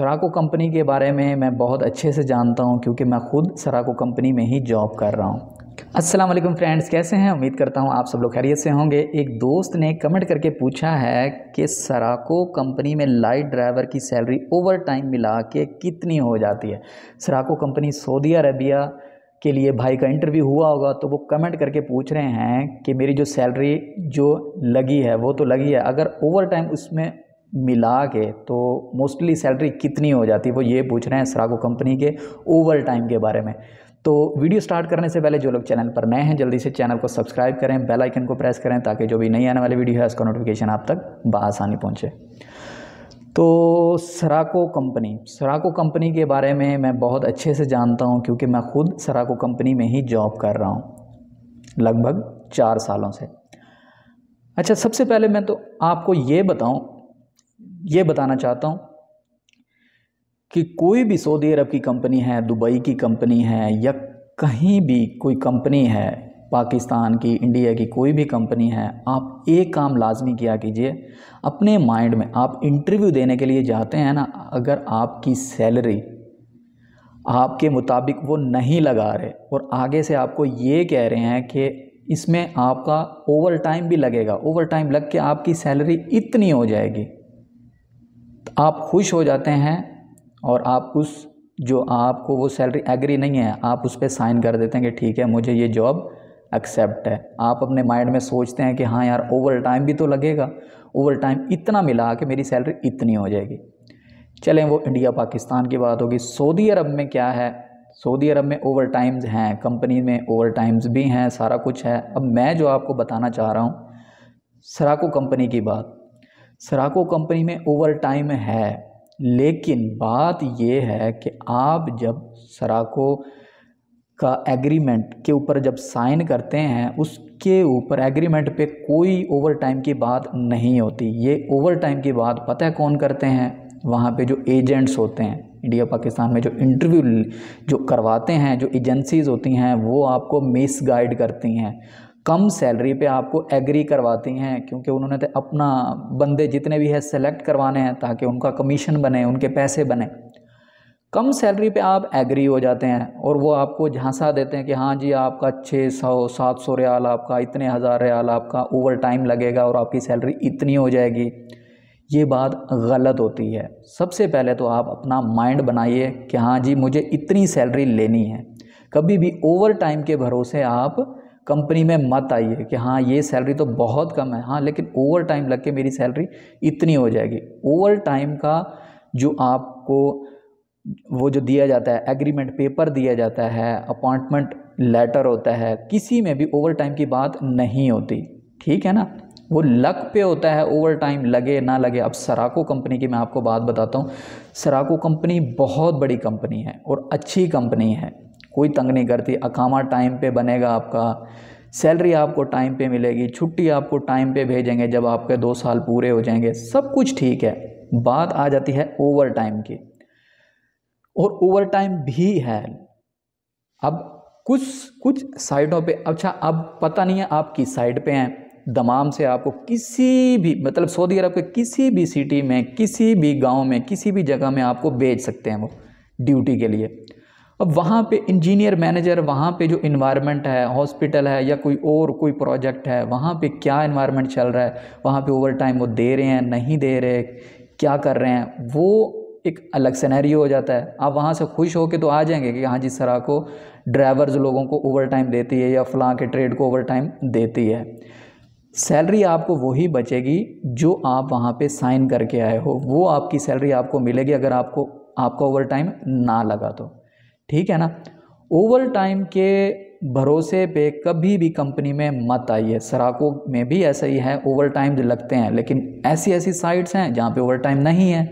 सराको company के बारे में मैं बहुत अच्छे से जानता हूँ क्योंकि मैं खुद सराको कंपनी में ही जॉब कर रहा हूँ अस्सलाम वालेकुम फ्रेंड्स कैसे हैं उम्मीद करता हूँ आप सब लोग खैरियत से होंगे एक दोस्त ने कमेंट करके पूछा है कि सराको कंपनी में लाइट ड्राइवर की सैलरी ओवर टाइम मिला के कितनी हो जाती है सराको कंपनी सऊदी अरबिया के लिए भाई का इंटरव्यू हुआ होगा तो वो कमेंट करके पूछ रहे हैं कि मेरी जो सैलरी जो लगी है वो तो लगी है अगर ओवर टाइम उसमें मिला के तो मोस्टली सैलरी कितनी हो जाती है वो ये पूछ रहे हैं सरागो कंपनी के ओवर टाइम के बारे में तो वीडियो स्टार्ट करने से पहले जो लोग चैनल पर नए हैं जल्दी से चैनल को सब्सक्राइब करें बेल आइकन को प्रेस करें ताकि जो भी नई आने वाली वीडियो है उसका नोटिफिकेशन आप तक बसानी पहुँचे तो सराको कंपनी सराको कंपनी के बारे में मैं बहुत अच्छे से जानता हूँ क्योंकि मैं खुद सराको कंपनी में ही जॉब कर रहा हूँ लगभग चार सालों से अच्छा सबसे पहले मैं तो आपको ये बताऊँ ये बताना चाहता हूँ कि कोई भी सऊदी अरब की कंपनी है दुबई की कंपनी है या कहीं भी कोई कंपनी है पाकिस्तान की इंडिया की कोई भी कंपनी है आप एक काम लाजमी किया कीजिए अपने माइंड में आप इंटरव्यू देने के लिए जाते हैं ना अगर आपकी सैलरी आपके मुताबिक वो नहीं लगा रहे और आगे से आपको ये कह रहे हैं कि इसमें आपका ओवर टाइम भी लगेगा ओवर टाइम लग के आपकी सैलरी इतनी हो जाएगी आप खुश हो जाते हैं और आप उस जो आपको वो सैलरी एग्री नहीं है आप उस पर साइन कर देते हैं कि ठीक है मुझे ये जॉब एक्सेप्ट है आप अपने माइंड में सोचते हैं कि हाँ यार ओवर टाइम भी तो लगेगा ओवर टाइम इतना मिला कि मेरी सैलरी इतनी हो जाएगी चलें वो इंडिया पाकिस्तान की बात होगी सऊदी अरब में क्या है सऊदी अरब में ओवर टाइम्स हैं कंपनी में ओवर टाइम्स भी हैं सारा कुछ है अब मैं जो आपको बताना चाह रहा हूँ सराको कंपनी की बात सराको कंपनी में ओवर टाइम है लेकिन बात यह है कि आप जब सराको का एग्रीमेंट के ऊपर जब साइन करते हैं उसके ऊपर एग्रीमेंट पे कोई ओवर टाइम की बात नहीं होती ये ओवर टाइम की बात पता है कौन करते हैं वहाँ पे जो एजेंट्स होते हैं इंडिया पाकिस्तान में जो इंटरव्यू जो करवाते हैं जो एजेंसीज़ होती हैं वो आपको मिस गाइड करती हैं कम सैलरी पे आपको एग्री करवाती हैं क्योंकि उन्होंने तो अपना बंदे जितने भी है सेलेक्ट करवाने हैं ताकि उनका कमीशन बने उनके पैसे बने कम सैलरी पे आप एग्री हो जाते हैं और वो आपको झांसा देते हैं कि हाँ जी आपका छः सौ सात सौ रियाल आपका इतने हज़ार रियाल आपका ओवर टाइम लगेगा और आपकी सैलरी इतनी हो जाएगी ये बात गलत होती है सबसे पहले तो आप अपना माइंड बनाइए कि हाँ जी मुझे इतनी सैलरी लेनी है कभी भी ओवर टाइम के भरोसे आप कंपनी में मत आइए कि हाँ ये सैलरी तो बहुत कम है हाँ लेकिन ओवर टाइम लग के मेरी सैलरी इतनी हो जाएगी ओवर टाइम का जो आपको वो जो दिया जाता है एग्रीमेंट पेपर दिया जाता है अपॉइंटमेंट लेटर होता है किसी में भी ओवर टाइम की बात नहीं होती ठीक है ना वो लक पे होता है ओवर टाइम लगे ना लगे अब सराको कंपनी की मैं आपको बात बताता हूँ सराको कंपनी बहुत बड़ी कंपनी है और अच्छी कंपनी है कोई तंग नहीं करती अकामा टाइम पे बनेगा आपका सैलरी आपको टाइम पे मिलेगी छुट्टी आपको टाइम पे भेजेंगे जब आपके दो साल पूरे हो जाएंगे सब कुछ ठीक है बात आ जाती है ओवर टाइम की और ओवर टाइम भी है अब कुछ कुछ साइडों पे अच्छा अब पता नहीं है आप किस साइड पे हैं दमाम से आपको किसी भी मतलब सऊदी अरब के किसी भी सिटी में किसी भी गांव में किसी भी जगह में आपको भेज सकते हैं वो ड्यूटी के लिए अब वहाँ पे इंजीनियर मैनेजर वहाँ पे जो इन्वायरमेंट है हॉस्पिटल है या कोई और कोई प्रोजेक्ट है वहाँ पे क्या इन्वायरमेंट चल रहा है वहाँ पे ओवर टाइम वो दे रहे हैं नहीं दे रहे क्या कर रहे हैं वो एक अलग सिनेरियो हो जाता है आप वहाँ से खुश हो के तो आ जाएंगे कि हाँ जिस तरह को ड्राइवर्स लोगों को ओवर टाइम देती है या फलां के ट्रेड को ओवर टाइम देती है सैलरी आपको वही बचेगी जो आप वहाँ पे साइन करके आए हो वो आपकी सैलरी आपको मिलेगी अगर आपको आपका ओवर टाइम ना लगा तो ठीक है ना ओवर टाइम के भरोसे पे कभी भी कंपनी में मत आइए सराकों में भी ऐसा ही है ओवर टाइम लगते हैं लेकिन ऐसी ऐसी साइट्स हैं जहाँ पे ओवर टाइम नहीं है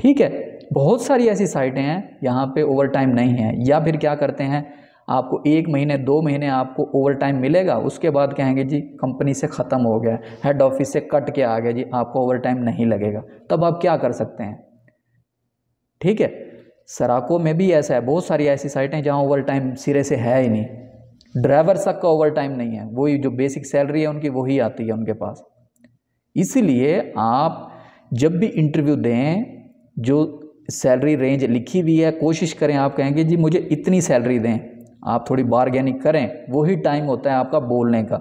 ठीक है बहुत सारी ऐसी साइटें हैं यहाँ पे ओवर टाइम नहीं है या फिर क्या करते हैं आपको एक महीने दो महीने आपको ओवर टाइम मिलेगा उसके बाद कहेंगे जी कंपनी से ख़त्म हो गया हेड ऑफिस से कट के आ गया जी आपको ओवर टाइम नहीं लगेगा तब आप क्या कर सकते हैं ठीक है सराकों में भी ऐसा है बहुत सारी ऐसी साइटें हैं जहाँ ओवर टाइम सिरे से है ही नहीं ड्राइवर सब का ओवर टाइम नहीं है वही जो बेसिक सैलरी है उनकी वही आती है उनके पास इसलिए आप जब भी इंटरव्यू दें जो सैलरी रेंज लिखी हुई है कोशिश करें आप कहेंगे जी मुझे इतनी सैलरी दें आप थोड़ी बारगेनिंग करें वही टाइम होता है आपका बोलने का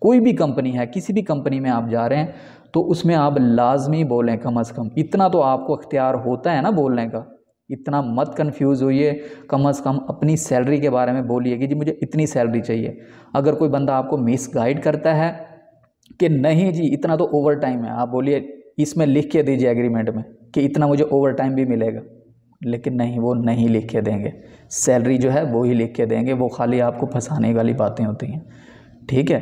कोई भी कंपनी है किसी भी कंपनी में आप जा रहे हैं तो उसमें आप लाजमी बोलें कम अज़ कम इतना तो आपको अख्तियार होता है ना बोलने का इतना मत कंफ्यूज होइए कम से कम अपनी सैलरी के बारे में बोलिए कि जी मुझे इतनी सैलरी चाहिए अगर कोई बंदा आपको मिस गाइड करता है कि नहीं जी इतना तो ओवर टाइम है आप बोलिए इसमें लिख के दीजिए एग्रीमेंट में कि इतना मुझे ओवर टाइम भी मिलेगा लेकिन नहीं वो नहीं लिख के देंगे सैलरी जो है वो ही लिख के देंगे वो खाली आपको फंसाने वाली बातें होती हैं ठीक है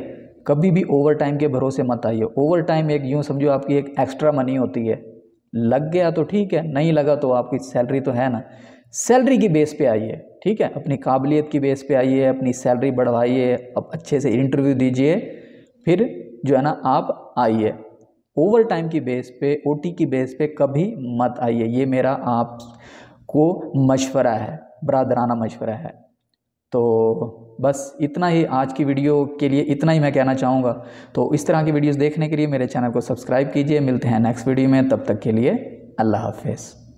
कभी भी ओवर टाइम के भरोसे मत आइए ओवर टाइम एक यूँ समझो आपकी एक एक्स्ट्रा मनी होती है लग गया तो ठीक है नहीं लगा तो आपकी सैलरी तो है ना सैलरी की बेस पे आइए ठीक है अपनी काबिलियत की बेस पे आइए अपनी सैलरी बढ़वाइए अब अच्छे से इंटरव्यू दीजिए फिर जो है ना आप आइए ओवर टाइम की बेस पे ओटी की बेस पे कभी मत आइए ये मेरा आप को मशवरा है बरदराना मशवरा है तो बस इतना ही आज की वीडियो के लिए इतना ही मैं कहना चाहूँगा तो इस तरह की वीडियोस देखने के लिए मेरे चैनल को सब्सक्राइब कीजिए मिलते हैं नेक्स्ट वीडियो में तब तक के लिए अल्लाह हाफिज़